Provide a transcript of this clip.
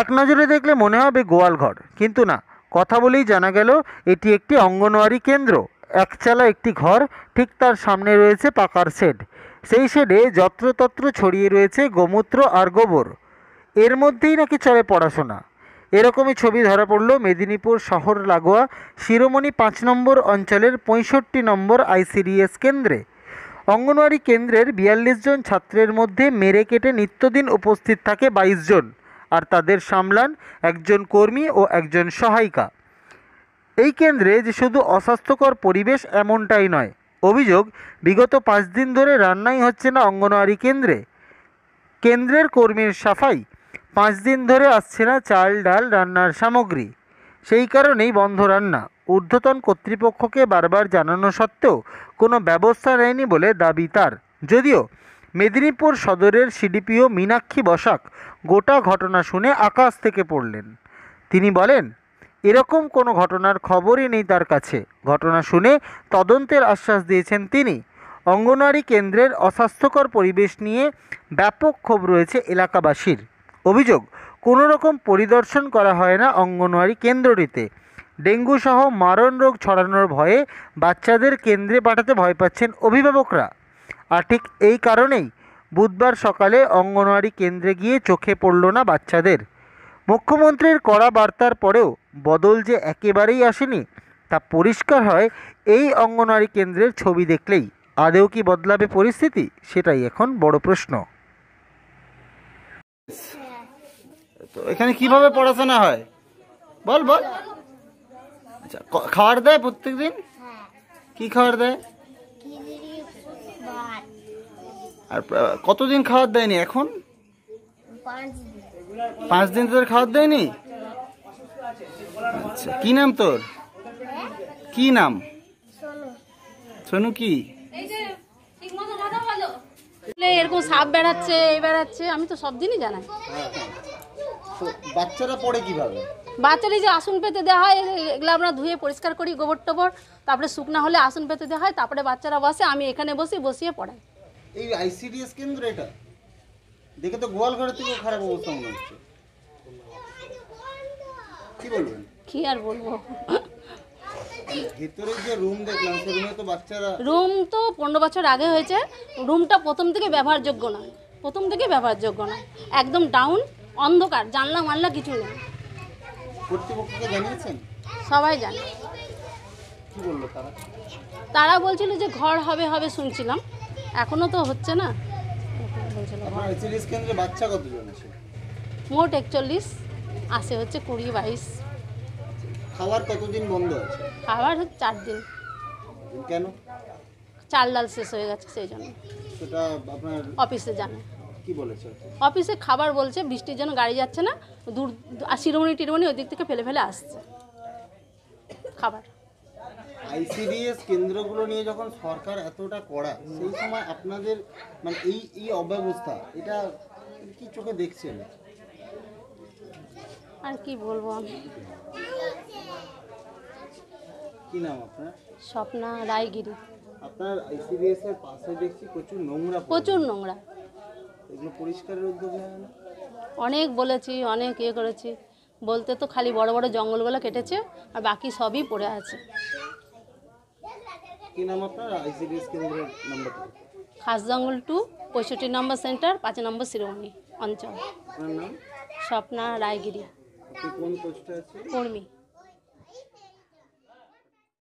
এক নজরে দেখলে মনে হবে গোয়ালঘর কিন্তু না কথা বলেই জানা গেল এটি একটি অঙ্গনওয়াড়ি কেন্দ্র একচালা একটি ঘর ঠিক তার সামনে রয়েছে পাকার শেড সেই শেডে যত্রতত্র ছড়িয়ে রয়েছে গোমূত্র আর গোবর এর মধ্যেই নাকি চলে পড়াশোনা এরকমই ছবি ধরা পড়ল মেদিনীপুর শহর লাগোয়া শিরোমণি পাঁচ নম্বর অঞ্চলের পঁয়ষট্টি নম্বর আইসিডিএস কেন্দ্রে অঙ্গনওয়াড়ি কেন্দ্রের বিয়াল্লিশ জন ছাত্রের মধ্যে মেরে কেটে নিত্যদিন উপস্থিত থাকে বাইশ জন আর তাদের সামলান একজন কর্মী ও একজন সহায়িকা এই কেন্দ্রে যে শুধু অস্বাস্থ্যকর পরিবেশ এমনটাই নয় অভিযোগ বিগত পাঁচ দিন ধরে রান্নাই হচ্ছে না অঙ্গনওয়াড়ি কেন্দ্রে কেন্দ্রের কর্মীর সাফাই পাঁচ দিন ধরে আসছে না চাল ডাল রান্নার সামগ্রী সেই কারণেই বন্ধ রান্না ঊর্ধ্বতন কর্তৃপক্ষকে বারবার জানানো সত্ত্বেও কোনো ব্যবস্থা নেয়নি বলে দাবি তার যদিও মেদিনীপুর সদরের সিডিপিও মীনাক্ষী বসাক গোটা ঘটনা শুনে আকাশ থেকে পড়লেন তিনি বলেন এরকম কোনো ঘটনার খবরই নেই তার কাছে ঘটনা শুনে তদন্তের আশ্বাস দিয়েছেন তিনি অঙ্গনওয়াড়ি কেন্দ্রের অস্বাস্থ্যকর পরিবেশ নিয়ে ব্যাপক ক্ষোভ রয়েছে এলাকাবাসীর অভিযোগ কোনো রকম পরিদর্শন করা হয় না অঙ্গনওয়াড়ি কেন্দ্রটিতে ডেঙ্গু সহ মারণ রোগ ছড়ানোর ভয়ে বাচ্চাদের কেন্দ্রে পাঠাতে ভয় পাচ্ছেন অভিভাবকরা আর ঠিক এই কারণেই বুধবার সকালে অঙ্গনওয়াড়ি কেন্দ্রে গিয়ে চোখে পড়ল না বাচ্চাদের মুখ্যমন্ত্রীর কড়া বার্তার পরেও বদল যে একেবারেই আসেনি তা পরিষ্কার হয় এই অঙ্গনওয়াড়ি কেন্দ্রের ছবি দেখলেই আদেও কি বদলাবে পরিস্থিতি সেটাই এখন বড় প্রশ্ন তো এখানে কিভাবে পড়াশোনা হয় বল বল আচ্ছা, খাওয়ার খাবার দেয় প্রত্যেকদিন হ্যাঁ। কি খাবার দেয় আর কতদিন খাবার দেয়নি এখন পাঁচ দিন তোর খাওয়ার দেয়নি আচ্ছা কি নাম তোর কি নাম সোনু কি এরকম সাপ বেড়াচ্ছে এই বেড়াচ্ছে আমি তো সব দিনই জানাই বাচ্চারা পড়ে কিভাবে বাচ্চারই যে আসন পেতে দেওয়া হয় এগুলো আমরা ধুয়ে পরিষ্কার করি গোবর টোবর তারপরে শুকনা হলে আসন পেতে দেওয়া হয় তারপরে বাচ্চারা বসে আমি এখানে বসে বসিয়ে পড়াই এই আইসিডিএস কেন্দ্র এটা দেখে তো গোয়ালঘরের থেকে খারাপ অবস্থা মনে হচ্ছে কি বলবেন কি আর বলবো রুম তো পনেরো বছর আগে হয়েছে রুমটা প্রথম থেকে নয় প্রথম থেকে একদম ডাউন অন্ধকার জানলা মানলা কিছু নেই সবাই জানে তারা তারা বলছিল যে ঘর হবে হবে শুনছিলাম এখনও তো হচ্ছে না মোট একচল্লিশ আসে হচ্ছে কুড়ি বাইশ খাবার কতদিন বন্ধ আছে খাবার হচ্ছে চার দিন কেন চাল ডাল শেষ হয়ে গেছে সেই জন্য অফিসে জানে কি বলেছে অফিসে খাবার বলছে বৃষ্টির জন্য গাড়ি যাচ্ছে না দূর শিরোমণি টিরোমণি ওই দিক থেকে ফেলে ফেলে আসছে খাবার আইসিডিএস কেন্দ্রগুলো নিয়ে যখন সরকার এতটা করা সেই সময় আপনাদের মানে এই এই অব্যবস্থা এটা কি চোখে দেখছেন আর কি বলবো আমি কি নাম আপনার স্বপ্না রায়গিরি আপনার আইসিডিএস এর পাশে দেখছি প্রচুর নোংরা প্রচুর নোংরা এগুলো পরিষ্কারের উদ্যোগ নেয় না অনেক বলেছি অনেক ইয়ে করেছি বলতে তো খালি বড় বড় জঙ্গলগুলো কেটেছে আর বাকি সবই পড়ে আছে কি নাম আপনার আইসিডিএস কেন্দ্রের খাস জঙ্গল টু পঁয়ষট্টি নম্বর সেন্টার পাঁচ নম্বর শিরোমণি অঞ্চল আপনার নাম স্বপ্না রায়গিরি কোন পোস্টে কর্মী